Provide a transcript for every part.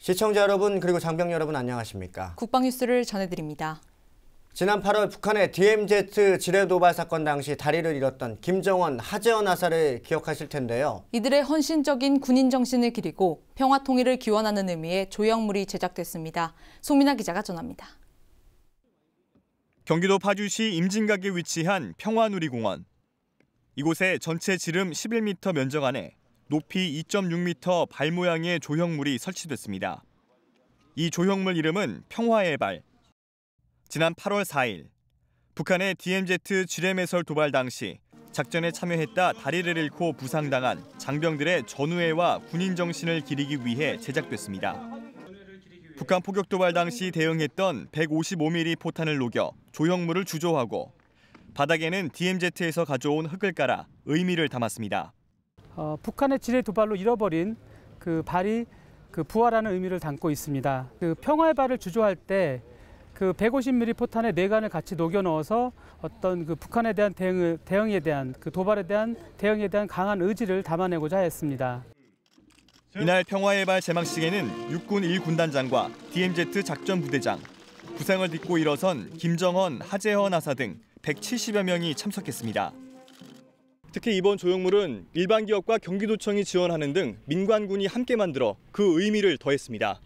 시청자 여러분 그리고 장병 여러분 안녕하십니까? 국방 뉴스를 전해드립니다. 지난 8월 북한의 DMZ 지뢰 도발 사건 당시 다리를 잃었던 김정원, 하재원 하사를 기억하실 텐데요. 이들의 헌신적인 군인 정신을 기리고 평화 통일을 기원하는 의미의 조형물이 제작됐습니다. 송민아 기자가 전합니다. 경기도 파주시 임진각에 위치한 평화누리공원. 이곳의 전체 지름 11m 면적 안에 높이 2.6m 발 모양의 조형물이 설치됐습니다. 이 조형물 이름은 평화의 발. 지난 8월 4일 북한의 DMZ 지뢰매설 도발 당시 작전에 참여했다 다리를 잃고 부상당한 장병들의 전우애와 군인 정신을 기리기 위해 제작됐습니다. 북한 포격 도발 당시 대응했던 155mm 포탄을 녹여 조형물을 주조하고 바닥에는 DMZ에서 가져온 흙을 깔아 의미를 담았습니다. 어, 북한의 지뢰 도발로 잃어버린 그 발이 그 부활하는 의미를 담고 있습니다. 그 평화의 발을 주조할 때 그 150mm 포탄의 내관을 네 같이 녹여 넣어서 어떤 그 북한에 대한 대응을, 대응에 대한 그 도발에 대한 대응에 대한 강한 의지를 담아내고자 했습니다. 이날 평화의 발 제막식에는 육군 1군단장과 DMZ 작전부대장, 부상을 딛고 일어선 김정헌, 하재헌 하사 등 170여 명이 참석했습니다. 특히 이번 조형물은 일반 기업과 경기도청이 지원하는 등 민관군이 함께 만들어 그 의미를 더했습니다.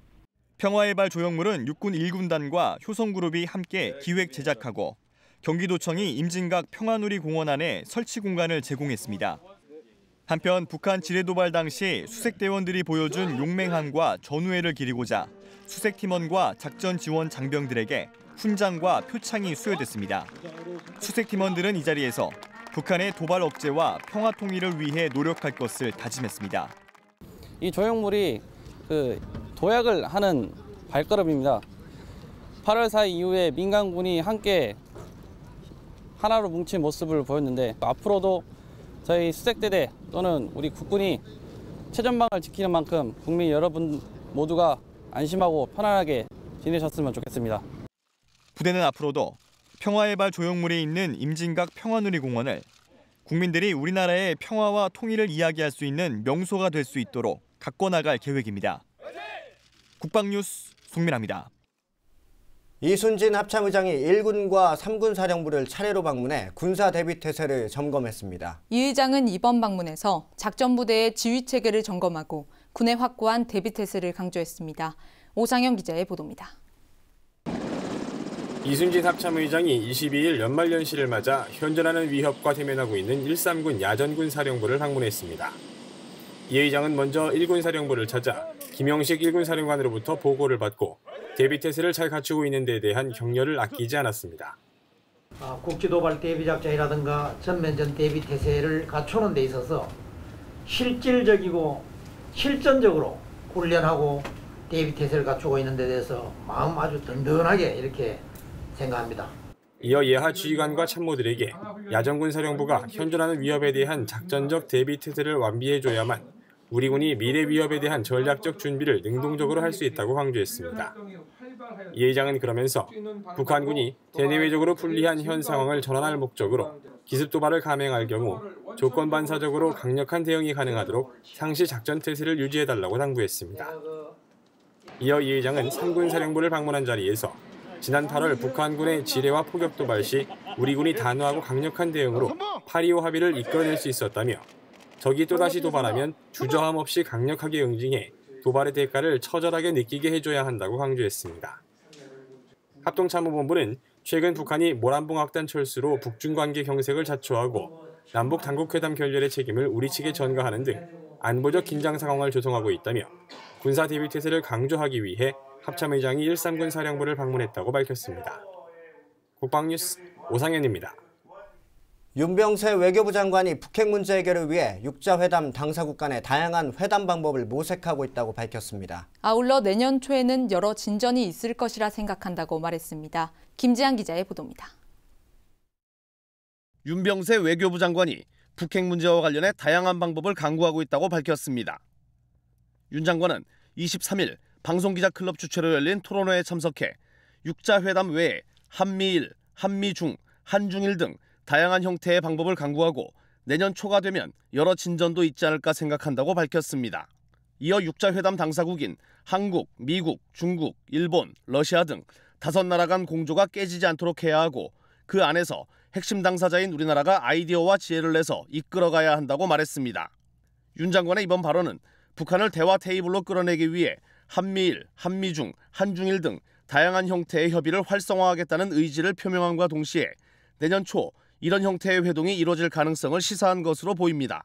평화의발 조형물은 육군 1군단과 효성그룹이 함께 기획 제작하고 경기도청이 임진각 평화누리 공원 안에 설치 공간을 제공했습니다. 한편 북한 지뢰도발 당시 수색대원들이 보여준 용맹함과 전우회를 기리고자 수색팀원과 작전 지원 장병들에게 훈장과 표창이 수여됐습니다. 수색팀원들은 이 자리에서 북한의 도발 억제와 평화 통일을 위해 노력할 것을 다짐했습니다. 이 조형물이 그 도약을 하는 발걸음입니다. 8월 4 이후에 민간군이 함께 하나로 뭉친 모습을 보였는데 앞으로도 저희 수색대대 또는 우리 국군이 최전방을 지키는 만큼 국민 여러분 모두가 안심하고 편안하게 지내셨으면 좋겠습니다. 부대는 앞으로도 평화의 발 조형물이 있는 임진각 평화누리공원을 국민들이 우리나라의 평화와 통일을 이야기할 수 있는 명소가 될 수 있도록 갖고 나갈 계획입니다. 국방뉴스 송민아입니다. 이순진 합참의장이 1군과 3군 사령부를 차례로 방문해 군사 대비 태세를 점검했습니다. 이 의장은 이번 방문에서 작전부대의 지휘체계를 점검하고 군에 확고한 대비 태세를 강조했습니다. 오상현 기자의 보도입니다. 이순진 합참의장이 22일 연말연시를 맞아 현존하는 위협과 대면하고 있는 1 3군 야전군 사령부를 방문했습니다. 이 의장은 먼저 1군 사령부를 찾아 김영식 1군 사령관으로부터 보고를 받고 대비태세를 잘 갖추고 있는 데 대한 격려를 아끼지 않았습니다. 아, 국지도발 대비작전이라든가 전면전 대비태세를 갖추는 데 있어서 실질적이고 실전적으로 훈련하고 대비태세를 갖추고 있는 데 대해서 마음 아주 든든하게 이렇게 생각합니다. 이어 예하 지휘관과 참모들에게 야전군사령부가 현존하는 위협에 대한 작전적 대비 태세를 완비해줘야만 우리 군이 미래 위협에 대한 전략적 준비를 능동적으로 할 수 있다고 강조했습니다. 이회장은 그러면서 북한군이 대내외적으로 불리한 현 상황을 전환할 목적으로 기습 도발을 감행할 경우 조건 반사적으로 강력한 대응이 가능하도록 상시 작전 태세를 유지해달라고 당부했습니다. 이어 이회장은 3군 사령부를 방문한 자리에서 지난 8월 북한군의 지뢰와 폭격 도발 시 우리 군이 단호하고 강력한 대응으로 파리오 합의를 이끌어낼 수 있었다며 적이 또다시 도발하면 주저함 없이 강력하게 응징해 도발의 대가를 처절하게 느끼게 해줘야 한다고 강조했습니다. 합동참모본부는 최근 북한이 모란봉 악단 철수로 북중 관계 경색을 자초하고 남북 당국회담 결렬의 책임을 우리 측에 전가하는 등 안보적 긴장 상황을 조성하고 있다며 군사 대비 태세를 강조하기 위해 합참의장이 일삼군 사령부를 방문했다고 밝혔습니다. 국방뉴스 오상현입니다. 윤병세 외교부 장관이 북핵 문제 해결을 위해 육자회담 당사국 간의 다양한 회담 방법을 모색하고 있다고 밝혔습니다. 아울러 내년 초에는 여러 진전이 있을 것이라 생각한다고 말했습니다. 김지한 기자의 보도입니다. 윤병세 외교부 장관이 북핵 문제와 관련해 다양한 방법을 강구하고 있다고 밝혔습니다. 윤 장관은 23일 방송기자 클럽 주최로 열린 토론회에 참석해 육자회담 외에 한미일, 한미중, 한중일 등 다양한 형태의 방법을 강구하고 내년 초가 되면 여러 진전도 있지 않을까 생각한다고 밝혔습니다. 이어 육자회담 당사국인 한국, 미국, 중국, 일본, 러시아 등 다섯 나라 간 공조가 깨지지 않도록 해야 하고 그 안에서 핵심 당사자인 우리나라가 아이디어와 지혜를 내서 이끌어가야 한다고 말했습니다. 윤 장관의 이번 발언은 북한을 대화 테이블로 끌어내기 위해 한미일, 한미중, 한중일 등 다양한 형태의 협의를 활성화하겠다는 의지를 표명함과 동시에 내년 초 이런 형태의 회동이 이뤄질 가능성을 시사한 것으로 보입니다.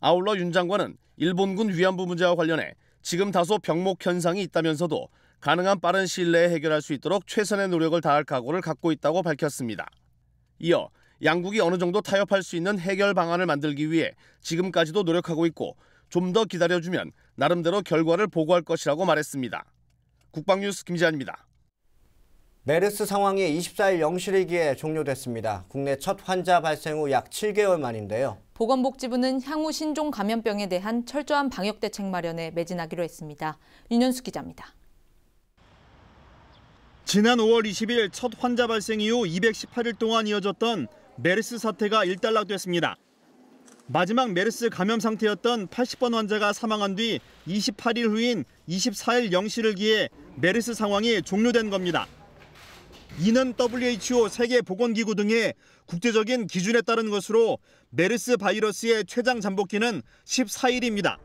아울러 윤 장관은 일본군 위안부 문제와 관련해 지금 다소 병목 현상이 있다면서도 가능한 빠른 시일 내에 해결할 수 있도록 최선의 노력을 다할 각오를 갖고 있다고 밝혔습니다. 이어 양국이 어느 정도 타협할 수 있는 해결 방안을 만들기 위해 지금까지도 노력하고 있고 좀더 기다려주면 나름대로 결과를 보고할 것이라고 말했습니다. 국방뉴스 김지한입니다. 메르스 상황이 24일 0시를기해 종료됐습니다. 국내 첫 환자 발생 후 약 7개월 만인데요. 보건복지부는 향후 신종 감염병에 대한 철저한 방역 대책 마련에 매진하기로 했습니다. 윤현수 기자입니다. 지난 5월 20일 첫 환자 발생 이후 218일 동안 이어졌던 메르스 사태가 일단락됐습니다. 마지막 메르스 감염 상태였던 80번 환자가 사망한 뒤 28일 후인 24일 0시를 기해 메르스 상황이 종료된 겁니다. 이는 WHO 세계보건기구 등의 국제적인 기준에 따른 것으로 메르스 바이러스의 최장 잠복기는 14일입니다.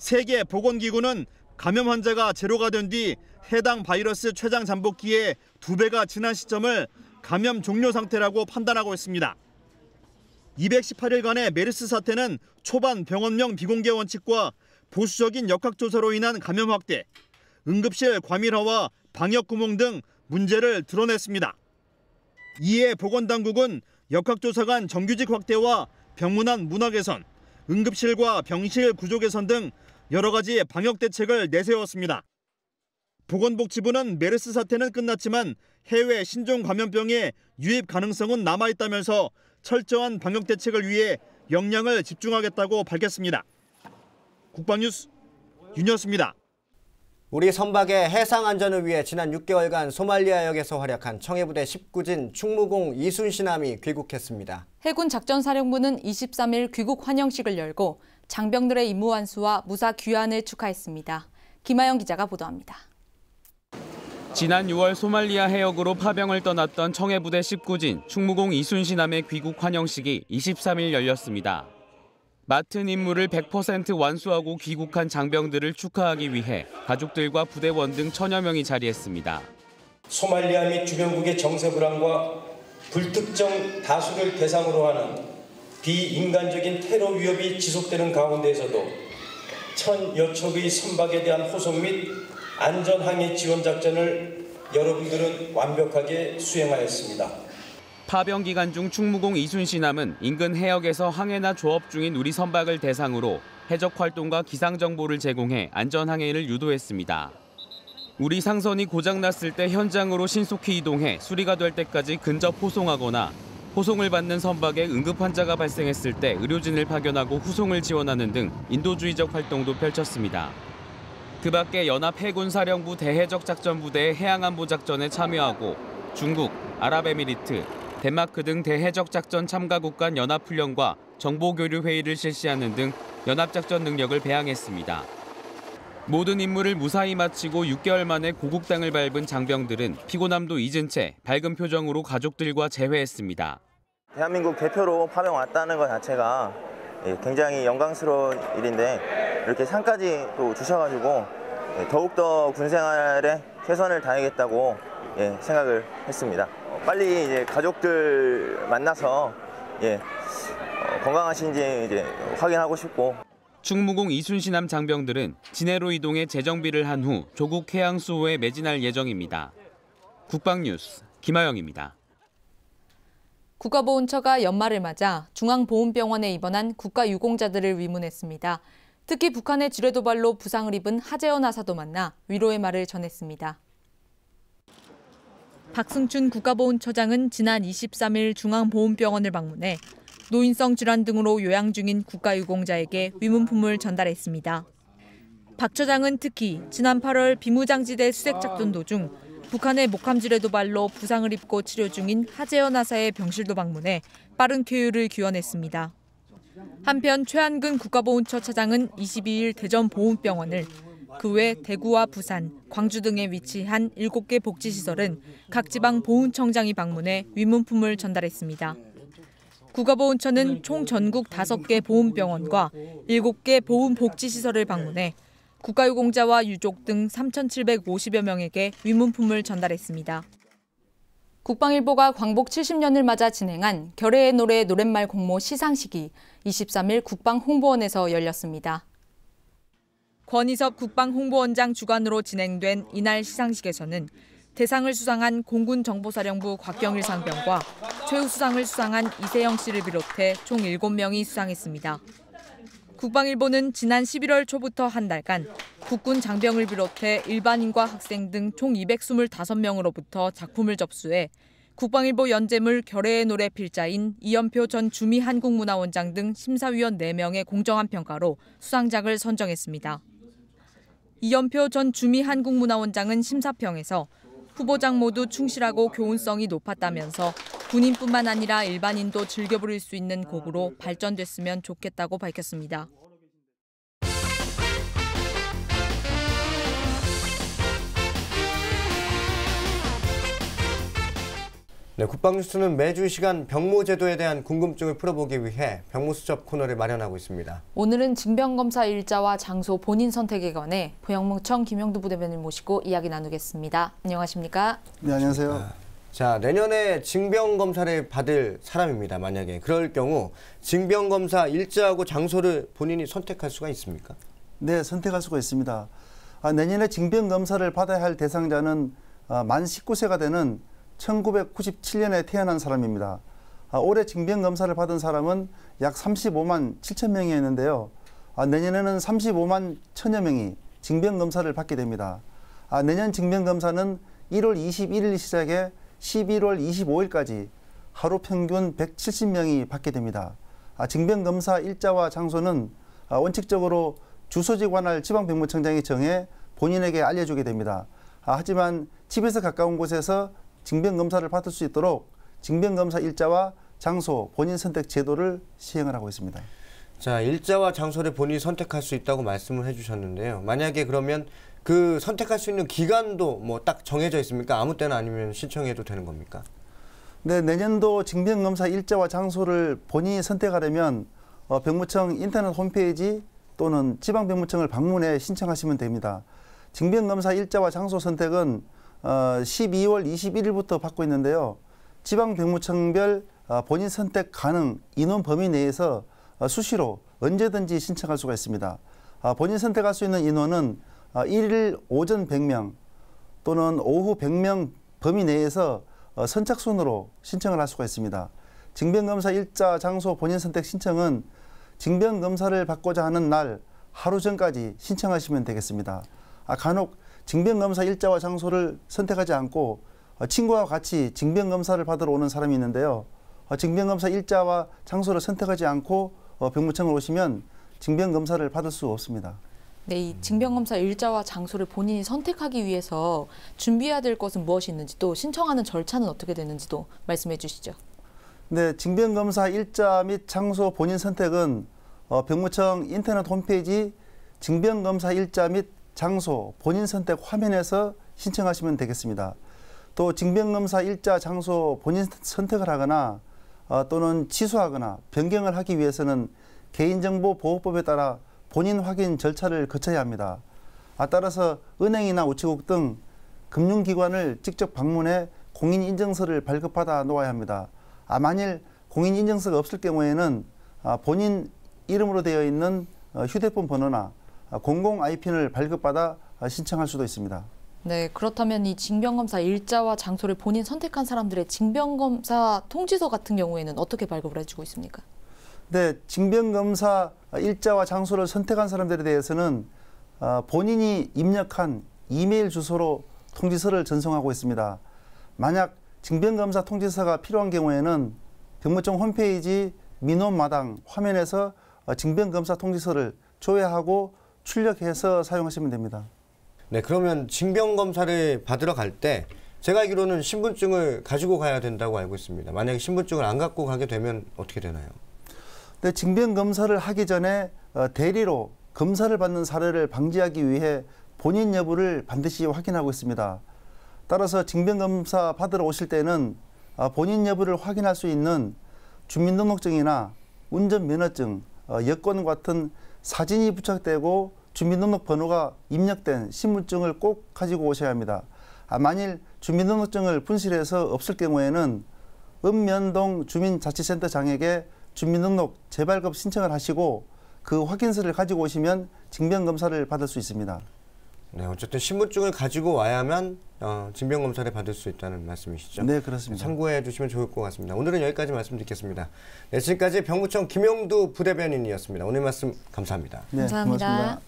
세계보건기구는 감염 환자가 제로가 된 뒤 해당 바이러스 최장 잠복기에 두 배가 지난 시점을 감염 종료 상태라고 판단하고 있습니다. 218일간의 메르스 사태는 초반 병원명 비공개 원칙과 보수적인 역학조사로 인한 감염 확대, 응급실 과밀화와 방역 구멍 등 문제를 드러냈습니다. 이에 보건당국은 역학조사 관 정규직 확대와 병문안 문화 개선, 응급실과 병실 구조 개선 등 여러 가지 방역 대책을 내세웠습니다. 보건복지부는 메르스 사태는 끝났지만 해외 신종 감염병의 유입 가능성은 남아있다면서 철저한 방역 대책을 위해 역량을 집중하겠다고 밝혔습니다. 국방뉴스 윤여수입니다. 우리 선박의 해상 안전을 위해 지난 6개월간 소말리아역에서 활약한 청해부대 19진 충무공 이순신함이 귀국했습니다. 해군 작전사령부는 23일 귀국 환영식을 열고 장병들의 임무 완수와 무사 귀환을 축하했습니다. 김하영 기자가 보도합니다. 지난 6월 소말리아 해역으로 파병을 떠났던 청해부대 19진 충무공 이순신함의 귀국 환영식이 23일 열렸습니다. 맡은 임무를 100% 완수하고 귀국한 장병들을 축하하기 위해 가족들과 부대원 등 천여 명이 자리했습니다. 소말리아 및 주변국의 정세 불안과 불특정 다수를 대상으로 하는 비인간적인 테러 위협이 지속되는 가운데에서도 천여 척의 선박에 대한 호송 및 안전항해 지원 작전을 여러분들은 완벽하게 수행하였습니다. 파병 기간 중 충무공 이순신함은 인근 해역에서 항해나 조업 중인 우리 선박을 대상으로 해적 활동과 기상 정보를 제공해 안전 항해를 유도했습니다. 우리 상선이 고장났을 때 현장으로 신속히 이동해 수리가 될 때까지 근접 호송하거나 호송을 받는 선박에 응급 환자가 발생했을 때 의료진을 파견하고 후송을 지원하는 등 인도주의적 활동도 펼쳤습니다. 그밖에 연합 해군 사령부 대해적 작전 부대 해양안보 작전에 참여하고 중국, 아랍에미리트, 덴마크 등 대해적 작전 참가국 간 연합 훈련과 정보 교류 회의를 실시하는 등 연합 작전 능력을 배양했습니다. 모든 임무를 무사히 마치고 6개월 만에 고국 땅을 밟은 장병들은 피곤함도 잊은 채 밝은 표정으로 가족들과 재회했습니다. 대한민국 대표로 파병 왔다는 것 자체가 예, 굉장히 영광스러운 일인데 이렇게 상까지 또 주셔가지고 예, 더욱더 군생활에 최선을 다하겠다고 예, 생각을 했습니다. 어, 빨리 이제 가족들 만나서 예, 어, 건강하신지 이제 확인하고 싶고. 충무공 이순신함 장병들은 진해로 이동해 재정비를 한 후 조국 해양 수호에 매진할 예정입니다. 국방뉴스 김하영입니다. 국가보훈처가 연말을 맞아 중앙보훈병원에 입원한 국가유공자들을 위문했습니다. 특히 북한의 지뢰 도발로 부상을 입은 하재현 하사도 만나 위로의 말을 전했습니다. 박승춘 국가보훈처장은 지난 23일 중앙보훈병원을 방문해 노인성 질환 등으로 요양 중인 국가유공자에게 위문품을 전달했습니다. 박 처장은 특히 지난 8월 비무장지대 수색 작전 도중 북한의 목함지뢰 도발로 부상을 입고 치료 중인 하재현 하사의 병실도 방문해 빠른 쾌유를 기원했습니다. 한편 최한근 국가보훈처 차장은 22일 대전 보훈병원을 그 외 대구와 부산, 광주 등에 위치한 7개 복지시설은 각 지방 보훈청장이 방문해 위문품을 전달했습니다. 국가보훈처는 총 전국 5개 보훈병원과 7개 보훈복지시설을 방문해 국가유공자와 유족 등 3,750여 명에게 위문품을 전달했습니다. 국방일보가 광복 70년을 맞아 진행한 결의의 노래 노랫말 공모 시상식이 23일 국방홍보원에서 열렸습니다. 권희섭 국방홍보원장 주관으로 진행된 이날 시상식에서는 대상을 수상한 공군 정보사령부 곽경일 상병과 최우수상을 수상한 이세영 씨를 비롯해 총 7명이 수상했습니다. 국방일보는 지난 11월 초부터 한 달간 국군 장병을 비롯해 일반인과 학생 등 총 225명으로부터 작품을 접수해 국방일보 연재물 결의의 노래 필자인 이연표 전 주미 한국문화원장 등 심사위원 4명의 공정한 평가로 수상작을 선정했습니다. 이연표 전 주미 한국문화원장은 심사평에서 후보작 모두 충실하고 교훈성이 높았다면서 군인뿐만 아니라 일반인도 즐겨 부릴수 있는 곡으로 발전됐으면 좋겠다고 밝혔습니다. 네, 국방뉴스는 매주 시간 병모 제도에 대한 궁금증을 풀어보기 위해 병모수첩 코너를 마련하고 있습니다. 오늘은 징병검사 일자와 장소 본인 선택에 관해 보영무청 김영두 부대변인 모시고 이야기 나누겠습니다. 안녕하십니까? 네, 안녕하세요. 아, 자, 내년에 징병검사를 받을 사람입니다. 만약에 그럴 경우 징병검사 일자하고 장소를 본인이 선택할 수가 있습니까? 네, 선택할 수가 있습니다. 아, 내년에 징병검사를 받아야 할 대상자는 아, 만 19세가 되는 1997년에 태어난 사람입니다. 아, 올해 징병 검사를 받은 사람은 약 35만 7천 명이었는데요. 아, 내년에는 35만 천여 명이 징병 검사를 받게 됩니다. 아, 내년 징병 검사는 1월 21일 시작해 11월 25일까지 하루 평균 170명이 받게 됩니다. 아, 징병 검사 일자와 장소는 아, 원칙적으로 주소지 관할 지방병무청장이 정해 본인에게 알려주게 됩니다. 아, 하지만 집에서 가까운 곳에서 증병검사를 받을 수 있도록 증병검사 일자와 장소 본인 선택 제도를 시행을 하고 있습니다. 자 일자와 장소를 본인이 선택할 수 있다고 말씀을 해주셨는데요. 만약에 그러면 그 선택할 수 있는 기간도 뭐 딱 정해져 있습니까? 아무 때나 아니면 신청해도 되는 겁니까? 네 내년도 징병검사 일자와 장소를 본인이 선택하려면 어, 병무청 인터넷 홈페이지 또는 지방병무청을 방문해 신청하시면 됩니다. 징병검사 일자와 장소 선택은 어, 12월 21일부터 받고 있는데요. 지방 병무청별 어, 본인 선택 가능 인원 범위 내에서 어, 수시로 언제든지 신청할 수가 있습니다. 어, 본인 선택할 수 있는 인원은 1일 오전 100명 또는 오후 100명 범위 내에서 선착순으로 신청을 할 수가 있습니다. 징병검사 일자 장소 본인 선택 신청은 징병검사를 받고자 하는 날 하루 전까지 신청하시면 되겠습니다. 아, 간혹 증병검사 일자와 장소를 선택하지 않고 어, 친구와 같이 증병검사를 받으러 오는 사람이 있는데요. 증병검사 어, 일자와 장소를 선택하지 않고 어, 병무청을 오시면 증병검사를 받을 수 없습니다. 네, 이 징병검사 일자와 장소를 본인이 선택하기 위해서 준비해야 될 것은 무엇이 있는지 또 신청하는 절차는 어떻게 되는지도 말씀해 주시죠. 네, 징병검사 일자 및 장소 본인 선택은 병무청 인터넷 홈페이지 징병검사 일자 및 장소, 본인 선택 화면에서 신청하시면 되겠습니다. 또 징병검사 일자 장소 본인 선택을 하거나 어, 또는 취소하거나 변경을 하기 위해서는 개인정보보호법에 따라 본인 확인 절차를 거쳐야 합니다. 아, 따라서 은행이나 우체국 등 금융기관을 직접 방문해 공인인증서를 발급받아 놓아야 합니다. 아, 만일 공인인증서가 없을 경우에는 아, 본인 이름으로 되어 있는 어, 휴대폰 번호나 아, 공공 IPN을 발급받아 신청할 수도 있습니다. 네, 그렇다면 이 징병검사 일자와 장소를 본인 선택한 사람들의 징병검사 통지서 같은 경우에는 어떻게 발급을 해주고 있습니까? 네, 징병검사 일자와 장소를 선택한 사람들에 대해서는 아, 본인이 입력한 이메일 주소로 통지서를 전송하고 있습니다. 만약 징병검사 통지서가 필요한 경우에는 병무청 홈페이지 민원마당 화면에서 징병검사 통지서를 조회하고 출력해서 사용하시면 됩니다. 네, 그러면 징병 검사를 받으러 갈 때 제가 알기로는 신분증을 가지고 가야 된다고 알고 있습니다. 만약에 신분증을 안 갖고 가게 되면 어떻게 되나요? 네, 징병 검사를 하기 전에 어, 대리로 검사를 받는 사례를 방지하기 위해 본인 여부를 반드시 확인하고 있습니다. 따라서 징병 검사 받으러 오실 때는 어, 본인 여부를 확인할 수 있는 주민등록증이나 운전면허증, 어, 여권 같은 사진이 부착되고 주민등록번호가 입력된 신분증을 꼭 가지고 오셔야 합니다. 아, 만일 주민등록증을 분실해서 없을 경우에는 읍면동 주민자치센터장에게 주민등록 재발급 신청을 하시고 그 확인서를 가지고 오시면 증명검사를 받을 수 있습니다. 네, 어쨌든 신분증을 가지고 와야만 어, 진병 검사를 받을 수 있다는 말씀이시죠? 네, 그렇습니다. 참고해 주시면 좋을 것 같습니다. 오늘은 여기까지 말씀드리겠습니다. 네, 지금까지 병무청 김용두 부대변인이었습니다. 오늘 말씀 감사합니다. 네, 감사합니다. 고맙습니다.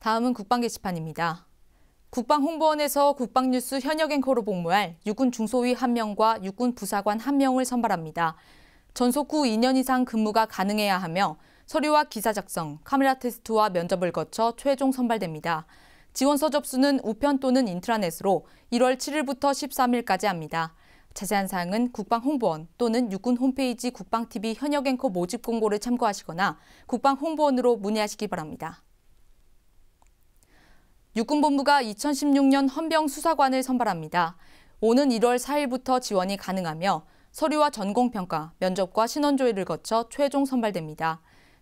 다음은 국방 게시판입니다. 국방홍보원에서 국방뉴스 현역 앵커로 복무할 육군 중소위 1명과 육군 부사관 1명을 선발합니다. 전속 후 2년 이상 근무가 가능해야 하며 서류와 기사 작성, 카메라 테스트와 면접을 거쳐 최종 선발됩니다. 지원서 접수는 우편 또는 인트라넷으로 1월 7일부터 13일까지 합니다. 자세한 사항은 국방홍보원 또는 육군 홈페이지 국방TV 현역 앵커 모집 공고를 참고하시거나 국방홍보원으로 문의하시기 바랍니다. 육군본부가 2016년 헌병 수사관을 선발합니다. 오는 1월 4일부터 지원이 가능하며 서류와 전공평가, 면접과 신원조회를 거쳐 최종 선발됩니다.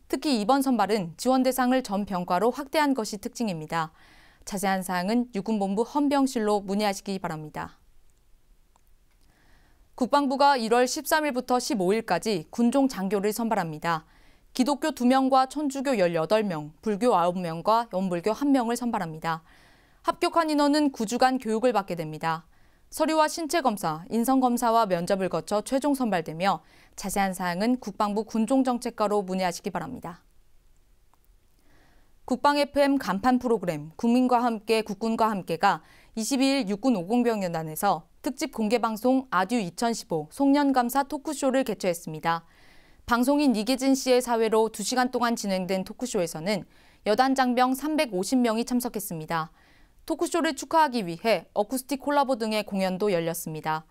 특히 이번 선발은 지원 대상을 전병과로 확대한 것이 특징입니다. 자세한 사항은 육군본부 헌병실로 문의하시기 바랍니다. 국방부가 1월 13일부터 15일까지 군종 장교를 선발합니다. 기독교 2명과 천주교 18명, 불교 9명과 연불교 1명을 선발합니다. 합격한 인원은 9주간 교육을 받게 됩니다. 서류와 신체 검사, 인성 검사와 면접을 거쳐 최종 선발되며 자세한 사항은 국방부 군종정책과로 문의하시기 바랍니다. 국방FM 간판 프로그램 국민과 함께 국군과 함께가 22일 육군 오공병연단에서 특집 공개방송 아듀 2015 송년감사 토크쇼를 개최했습니다. 방송인 이기진 씨의 사회로 2시간 동안 진행된 토크쇼에서는 여단 장병 350명이 참석했습니다. 토크쇼를 축하하기 위해 어쿠스틱 콜라보 등의 공연도 열렸습니다.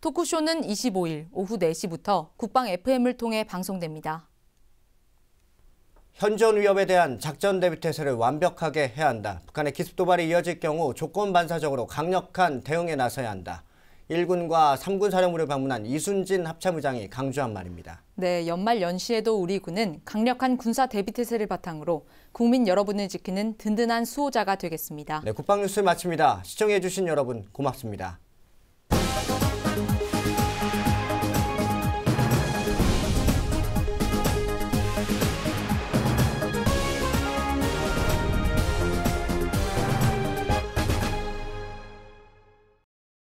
토크쇼는 25일 오후 4시부터 국방 FM을 통해 방송됩니다. 현존 위협에 대한 작전 대비 태세를 완벽하게 해야 한다. 북한의 기습 도발이 이어질 경우 조건 반사적으로 강력한 대응에 나서야 한다. 1군과 3군 사령부를 방문한 이순진 합참의장이 강조한 말입니다. 네, 연말 연시에도 우리 군은 강력한 군사 대비 태세를 바탕으로 국민 여러분을 지키는 든든한 수호자가 되겠습니다. 네, 국방 뉴스 마칩니다. 시청해 주신 여러분 고맙습니다.